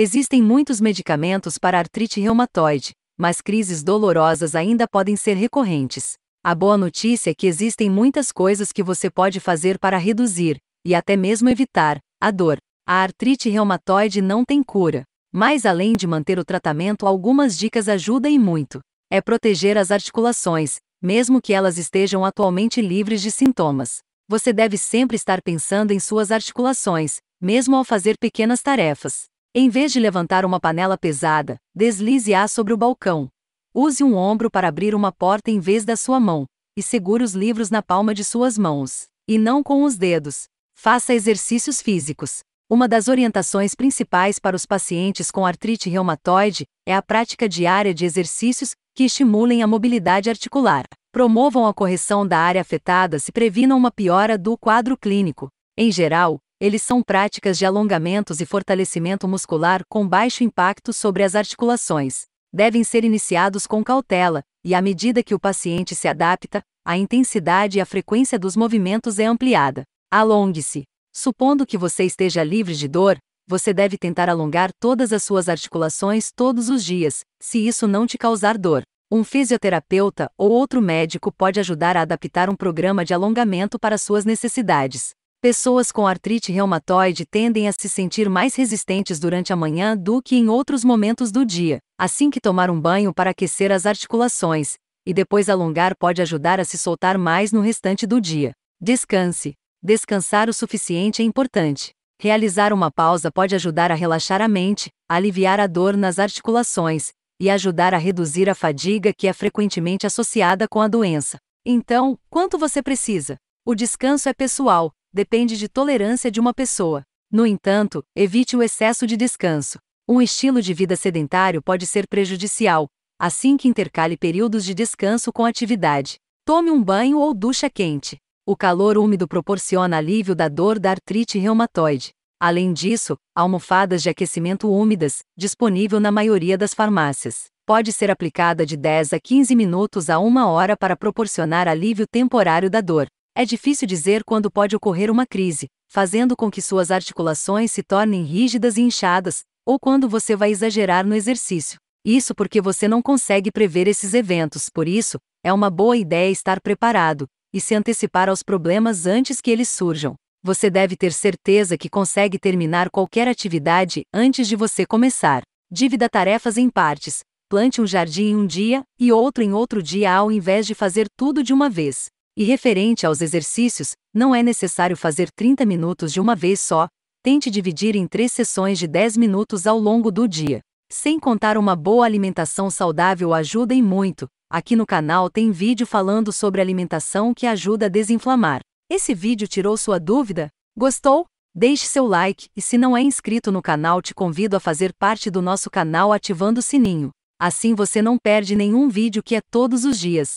Existem muitos medicamentos para artrite reumatoide, mas crises dolorosas ainda podem ser recorrentes. A boa notícia é que existem muitas coisas que você pode fazer para reduzir, e até mesmo evitar, a dor. A artrite reumatoide não tem cura. Mas além de manter o tratamento, algumas dicas ajudam e muito. É proteger as articulações, mesmo que elas estejam atualmente livres de sintomas. Você deve sempre estar pensando em suas articulações, mesmo ao fazer pequenas tarefas. Em vez de levantar uma panela pesada, deslize-a sobre o balcão. Use um ombro para abrir uma porta em vez da sua mão, e segure os livros na palma de suas mãos, e não com os dedos. Faça exercícios físicos. Uma das orientações principais para os pacientes com artrite reumatoide é a prática diária de exercícios que estimulem a mobilidade articular, promovam a correção da área afetada e previnam uma piora do quadro clínico. Em geral, eles são práticas de alongamentos e fortalecimento muscular com baixo impacto sobre as articulações. Devem ser iniciados com cautela, e à medida que o paciente se adapta, a intensidade e a frequência dos movimentos é ampliada. Alongue-se. Supondo que você esteja livre de dor, você deve tentar alongar todas as suas articulações todos os dias, se isso não te causar dor. Um fisioterapeuta ou outro médico pode ajudar a adaptar um programa de alongamento para suas necessidades. Pessoas com artrite reumatoide tendem a se sentir mais resistentes durante a manhã do que em outros momentos do dia, assim que tomar um banho para aquecer as articulações, e depois alongar pode ajudar a se soltar mais no restante do dia. Descanse. Descansar o suficiente é importante. Realizar uma pausa pode ajudar a relaxar a mente, aliviar a dor nas articulações e ajudar a reduzir a fadiga que é frequentemente associada com a doença. Então, quanto você precisa? O descanso é pessoal, depende de tolerância de uma pessoa. No entanto, evite o excesso de descanso. Um estilo de vida sedentário pode ser prejudicial, assim que intercale períodos de descanso com atividade. Tome um banho ou ducha quente. O calor úmido proporciona alívio da dor da artrite reumatoide. Além disso, almofadas de aquecimento úmidas, disponível na maioria das farmácias, pode ser aplicada de 10 a 15 minutos a uma hora para proporcionar alívio temporário da dor. É difícil dizer quando pode ocorrer uma crise, fazendo com que suas articulações se tornem rígidas e inchadas, ou quando você vai exagerar no exercício. Isso porque você não consegue prever esses eventos, por isso, é uma boa ideia estar preparado e se antecipar aos problemas antes que eles surjam. Você deve ter certeza que consegue terminar qualquer atividade antes de você começar. Divida tarefas em partes. Plante um jardim em um dia e outro em outro dia ao invés de fazer tudo de uma vez. E referente aos exercícios, não é necessário fazer 30 minutos de uma vez só, tente dividir em três sessões de 10 minutos ao longo do dia. Sem contar uma boa alimentação saudável ajuda em muito. Aqui no canal tem vídeo falando sobre alimentação que ajuda a desinflamar. Esse vídeo tirou sua dúvida? Gostou? Deixe seu like e se não é inscrito no canal, te convido a fazer parte do nosso canal ativando o sininho. Assim você não perde nenhum vídeo que é todos os dias.